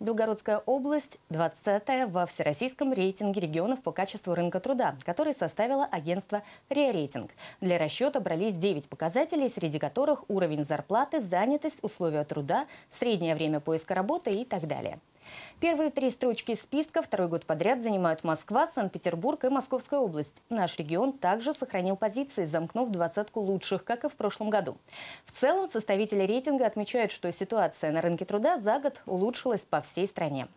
Белгородская область 20 во всероссийском рейтинге регионов по качеству рынка труда, который составило агентство «Реорейтинг». Для расчета брались 9 показателей, среди которых уровень зарплаты, занятость, условия труда, среднее время поиска работы и так далее. Первые три строчки списка второй год подряд занимают Москва, Санкт-Петербург и Московская область. Наш регион также сохранил позиции, замкнув двадцатку лучших, как и в прошлом году. В целом составители рейтинга отмечают, что ситуация на рынке труда за год улучшилась по всей стране.